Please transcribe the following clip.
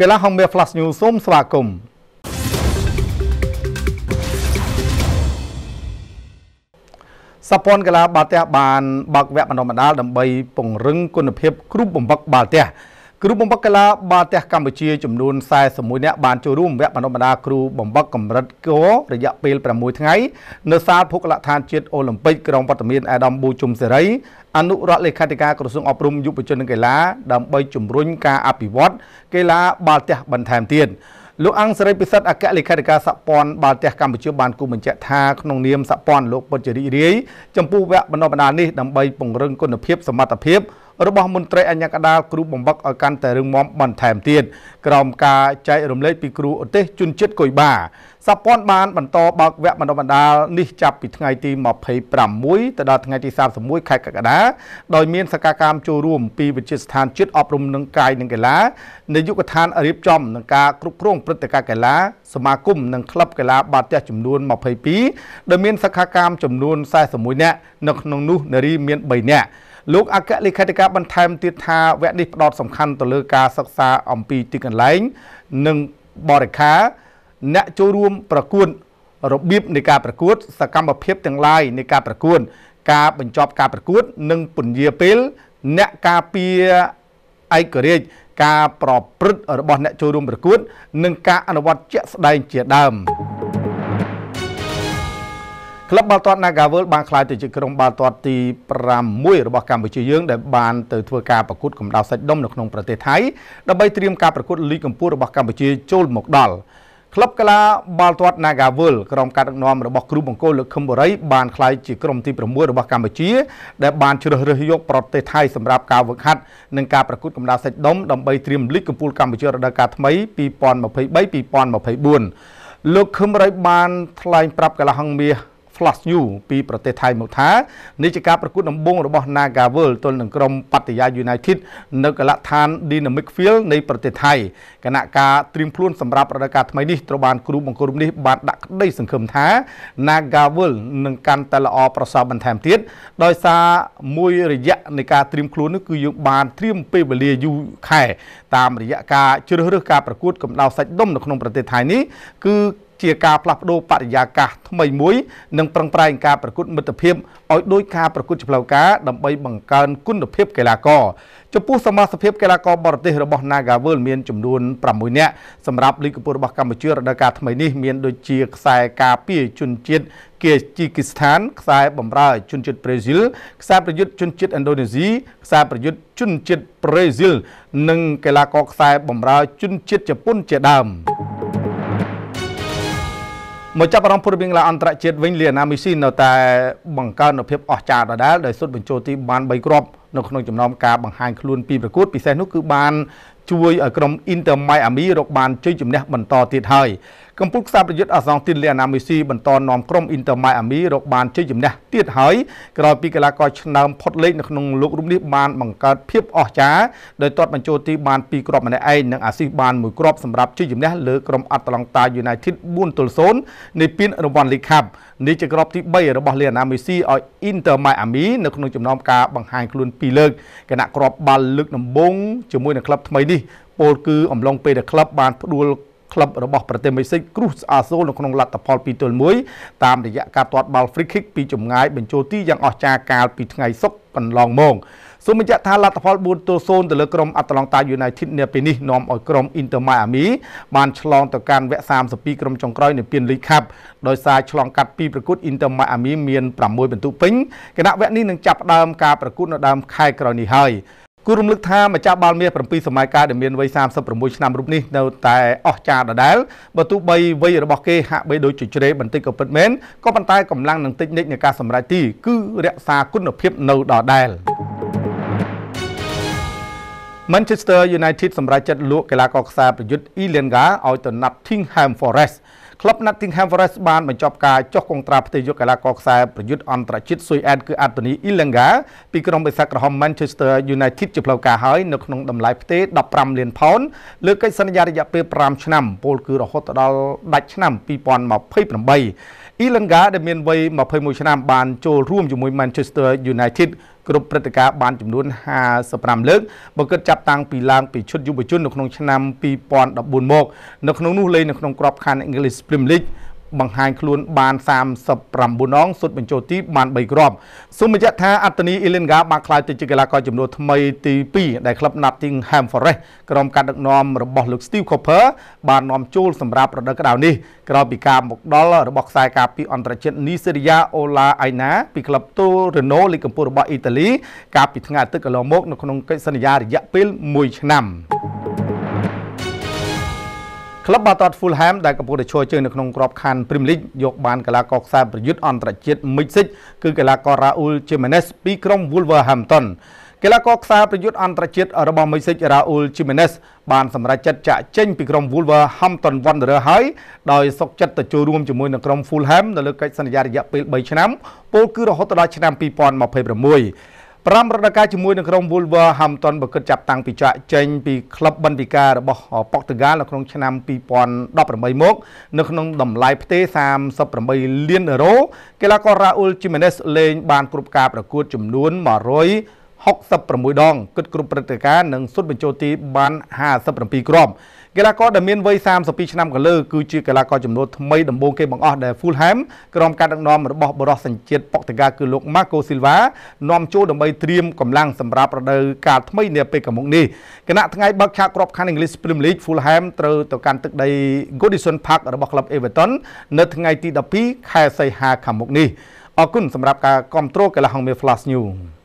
កីឡាហុងមៀ Flash News សូមស្វាគមន៍សពន្ធកីឡាបាល់ទះបានបើកវគ្គបណ្ដុះបណ្ដាលដើម្បីពង្រឹងគុណភាពគ្រូបង្វឹកបាល់ទះគ្រូបង្វឹកកីឡាបាល់ទះកម្ពុជាចំនួន41នាក់បានចូលរួមវគ្គបណ្ដុះបណ្ដាលគ្រូបង្វឹកកម្រិតករយៈពេល6ថ្ងៃនៅសាលភោគលដ្ឋានជាតិអូឡ িম্প ិកក្រុងវត្តមានអាដាមប៊ូជុំសេរីអនុរដ្ឋលេខាធិការក្រសួងអប់រំយុវជននិងកីឡាដើម្បីជំរុញការអភិវឌ្ឍកីឡាបាល់ទះបន្ថែមទៀតលោកអង្គសេរីពិសិដ្ឋអគ្គលេខាធិការសហព័ន្ធបាល់ទះកម្ពុជាបានគូបញ្ជាក់ថាក្នុងនាមសហព័ន្ធលោកពុតជារីករាយចំពោះវគ្គបណ្ដុះបណ្ដាលនេះដើម្បីពង្រឹងគុណភាពសមត្ថភាពរបស់មន្ត្រីអញ្ញាកដាលគ្រូបំបឹកឲ្យកាន់តែរឹងមាំបន្ថែមទៀតក្រោមការចែករំលែកពីគ្រូឧទេសជនជាតិកុយបាសហព័ន្ធបានបន្តបើកវគ្គបណ្ដុះបណ្ដាលនេះចាប់ពីថ្ងៃទី26ទៅដល់ថ្ងៃទី31ខែកក្កដាដោយមានសកម្មចូលរួម ពីវិទ្យាស្ថានជាតិអប់រំនឹងកាយនិងកីឡានាយកដ្ឋានរៀបចំនឹងការគ្រប់គ្រងព្រឹត្តិការណ៍កីឡាសមាគមនិងក្លឹបកីឡាបាល់ទះចំនួន22ដែលមានសកម្មចំនួន41នាក់នៅក្នុងនោះនារីមាន3នាក់លោកអគ្គលេខាធិការបន្ថែមទៀតថាវគ្គនេះផ្ដោតសំខាន់ទៅលើការសិក្សាអំពីទីកន្លែង និងបរិការអ្នកចូលរួមប្រកួតរបៀបនៃការប្រកួត សកម្មភាពទាំងឡាយនៃការប្រកួតការបញ្ចប់ការប្រកួត និងពន្យាពេល អ្នកការពារឯករាជ្យការ ប្រព្រឹត្តរបស់អ្នកចូលរួមប្រកួតនិងការអនុវត្តជាក់ស្ដែងជាដើម។ក្លឹបបាល់ទាត់ Nagawel បានក្លាយទៅជាក្រុមបាល់ទាត់ទី6របស់កម្ពុជាយើងដែលបានទៅធ្វើការប្រកួតកម្ដៅសាច់ដុំនៅក្នុងប្រទេសថៃដើម្បីត្រៀមការប្រកួតលីគកំពូលរបស់កម្ពុជាចូលមកដល់ក្លឹបកីឡាបាល់ទាត់ Nagawel ក្រុមការដឹកនាំរបស់គ្រូបង្គោលលោកខឹមបូរីបានក្លាយជាក្រុមទី6របស់កម្ពុជាដែលបានជ្រើសរើសយកប្រទេសថៃសម្រាប់ការហ្វឹកហាត់និងការប្រកួតកម្ដៅសាច់ដុំដើម្បីត្រៀមលីគកំពូលកម្ពុជារដូវកាលថ្មី2023-2024លោកខឹមបូរីបានថ្លែងប្រាប់កីឡាហង្សមាស Flash Yu ពីប្រទេសថៃមកថានិច្ចការប្រកួតដំបូងរបស់ Naga World ទល់នឹងក្រុមបត្តយា United នៅកលដ្ឋាន Dynamic Field នៃប្រទេសថៃគណៈការត្រៀមខ្លួនសម្រាប់រដូវកាលថ្មីនេះត្រូវបាន គ្រូបង្គោលនេះបានដាក់ក្តីសង្ឃឹមថា Naga World នឹងកាន់តែល្អប្រសើរបន្ថែមទៀតដោយសារមួយរយៈនៃការត្រៀមខ្លួននោះគឺយើងបានត្រៀមពេលវេលាយូរខែតាមរយៈការជ្រើសរើសការប្រកួតកម្ដៅសាច់ដុំនៅក្នុងប្រទេសថៃនេះគឺជាការផ្លាស់ប្ដូរបរិយាកាសថ្មីមួយនិងប្រឹងប្រែងការប្រកួតមិត្តភាពឲ្យដូចការប្រកួតជាផ្លូវការដើម្បីបង្កើនគុណភាពកីឡាករចំពោះសមាជិកកីឡាករបរទេសរបស់ Naga World មានចំនួន6នាក់សម្រាប់លីគពូរបស់កម្ពុជារដូវកាលថ្មីនេះមានដូចជាខ្សែការពារជនជាតិគីជីគីស្ថាន ខ្សែបម្រើជនជាតិប្រេស៊ីលខ្សែប្រយុទ្ធជនជាតិឥណ្ឌូនេស៊ីខ្សែប្រយុទ្ធជនជាតិប្រេស៊ីលនិងកីឡាករខ្សែបម្រើជនជាតិជប៉ុនជាដើម។មកចាប់អារម្មណ៍ព័ត៌មានឡាអន្តរជាតិវិញលីអាណាមីស៊ីនៅតែបង្កើននូវភាពអស្ចារ្យដដែលដោយសុទ្ធបញ្ចូលទីបាន3គ្រាប់នៅក្នុងចំណោមការបង្ហាញខ្លួនពីប្រកួតពិសេសនោះគឺបានជួយឲ្យក្រុម Inter Miami រកបានជ័យជំនះបន្តទៀតហើយកម្ពុជាខ្សែប្រយុទ្ធអសងទីនលីអាណាមេស៊ីបន្តនាំក្រុម Inter Miami រកបានជ័យជំនះទៀតហើយក្រោយពីកីឡាករឆ្នើមផុតលេខនៅក្នុងលោករូបនេះបានបង្កើតភាពអស្ចារ្យដោយទាត់បញ្ចូលទីបាន2គ្រាប់ម្នាក់ឯងនិងអាស៊ីសបាន1គ្រាប់សម្រាប់ជ័យជំនះលើក្រុម Atlanta United 4ទល់0នៃពានរង្វាន់ League Cup នេះជាគ្រាប់ទី3របស់លីអាណាមេស៊ីឲ្យ Inter Miami នៅក្នុងចំណោមការបង្ហាញខ្លួនពីរលើកគណៈគ្រាប់បាល់លើកដំបូងជាមួយនឹងក្លឹបថ្មីនេះនេះពោលគឺអំឡុងពេលដែលក្លឹបបានផ្ដួលក្លឹបរបស់ប្រទេសមេសិកគ្រូស្អាសូលនៅក្នុងលទ្ធផល2ទល់1តាមរយៈការទាត់បាល់ free kick ពីចម្ងាយបញ្ចូលទីយ៉ាងអស្ចារ្យកាលពីថ្ងៃសុក្រកន្លងមកសូមបញ្ជាក់ថាលទ្ធផល4ទល់0ទៅលើក្រុម Atlanta United នាពេលនេះនាំឲ្យក្រុម Inter Miami បានឆ្លងទៅកាន់វគ្គ32ក្រុមចុងក្រោយនៃពាន League Cup ដោយសារឆ្លងកាត់ពីប្រកួត Inter Miami មាន6ពិន្ទុពេញគណៈវគ្គនេះនឹងចាប់ផ្ដើមការប្រកួតនៅដើមខែក្រោយនេះហើយគូរំលឹកថាម្ចាស់បាល់មាស7សម័យកាលដែលមានវ័យ36ឆ្នាំរូបនេះនៅតែអស្ចារ្យដដែលបើទោះបីវ័យរបស់គេហាក់បីដូចជជ្រេបន្តិចក៏ពិតមែនក៏ប៉ុន្តែកម្លាំងនិងតិចនិចនៃការសម្រេចទីគឺរក្សាគុណភាពនៅដដែល Manchester United សម្រេចចិត្តលក់កីឡាករខ្សែប្រយុទ្ធ Ilenga ឲ្យទៅណាត់ Nottingham Forest ក្លឹប Nottingham Forest បានបញ្ចប់ការចុះកងត្រាផ្ទៃយកកីឡាករខ្សែប្រយុទ្ធអន្តរជាតិស៊ុយអែតគឺអាតូនីអ៊ីឡង់កាពីក្រុមបេសាក្រហម Manchester United ជាផ្លូវការហើយនៅក្នុងតម្លៃផ្ទេ15លានផោនលើកិច្ចសន្យារយៈពេល5ឆ្នាំពលគឺរហូតដល់ដាច់ឆ្នាំ2028អ៊ីឡង់កាដែលមានវ័យ21ឆ្នាំបានចូលរួមជាមួយ Manchester United គ្រប់ព្រឹត្តិការណ៍បានចំនួន55លើកបើគិតចាប់តាំងពីឡើងពីឈុតយុវជននៅក្នុងឆ្នាំ2014មកនៅក្នុងនោះលេងនៅក្នុងក្របខ័ណ្ឌ English Premier League បង្ហាញខ្លួនបាន39ដងសុទ្ធបញ្ចូលទីបាន3គ្រាប់សូមបញ្ជាក់ថាអត្តនីអ៊ីលិនហ្កាបានក្លាយទៅជាកីឡាករចំនួនថ្មីទី2ដែលក្លឹប Nottingham Forest ក្រុមការដឹកនាំរបស់លោក Steve Cooper បាននាំចូលសម្រាប់រដូវក្តៅនេះក្រោយពីការមកដល់របស់ខ្សែការពារអន្តរជាតិនីសេរីយ៉ាអូឡាអៃណាពីក្លឹបទូរ៉ូណូលីគកម្ពុជារបស់អ៊ីតាលី កាលពីថ្ងៃអាទិត្យកន្លងមកនៅក្នុងកិច្ចសន្យារយៈពេល1ឆ្នាំក្លឹបបាល់ទាត់ Fulham ដែលកំពុងតែឈរជើងនៅក្នុងក្របខ័ណ្ឌ Premier League យក បានកីឡាករខ្សែប្រយុទ្ធអន្តរជាតិ Mixic គឺកីឡាករ Raul Jimenez ពីក្រុម Wolverhampton កីឡាករខ្សែប្រយុទ្ធអន្តរជាតិរបស់ Mixic Raul Jimenez បានសម្រេចចិត្តចាក់ចេញពីក្រុម Wolverhampton Wanderers ហើយដោយសុកចិត្តទៅចូលរួមជាមួយនឹងក្រុម Fulham នៅលើកិច្ចសន្យារយៈពេល3ឆ្នាំពោលគឺរហូតដល់ឆ្នាំ2026 5រដូវកាលជាមួយនឹងក្រុម Wolverhampton បើគិតចាប់តាំងពីចាក់ចេញពីក្លឹបបិណ្ឌពិការរបស់ប៉ុកទុយហ្គាល់នៅក្នុងឆ្នាំ2018មក នៅក្នុងតម្លៃផ្ទេ38លានអឺរ៉ូកីឡាករ Raul Jimenez លេងបាន គ្រប់ការប្រកួតចំនួន100 66ដងគិតគ្រប់ព្រឹត្តិការណ៍និងសុទ្ធបញ្ចូលទីបាន57គ្រាប់កីឡាករដែលមានវ័យ32ឆ្នាំកន្លឺគឺជាកីឡាករចំនួនថ្មីដំបូងគេបង្អស់ដែល Fulham ក្រុមការដឹកនាំរបស់បរិសសញ្ជាតិប៉ុកតុហ្កាគឺលោក Marco Silva នាំចូលដើម្បីត្រៀមកម្លាំងសម្រាប់រដូវកាលថ្មីនាពេលខាងមុខនេះគណៈថ្ងៃបើកឆាកក្របខ័ណ្ឌ English Premier League Fulham ត្រូវទៅកាន់ទឹកដី Goodison Park របស់ក្លឹប Everton នៅថ្ងៃទី12ខែសីហាខាងមុខនេះអរគុណសម្រាប់ការគ្រប់គ្រងកីឡាហងមា Flash News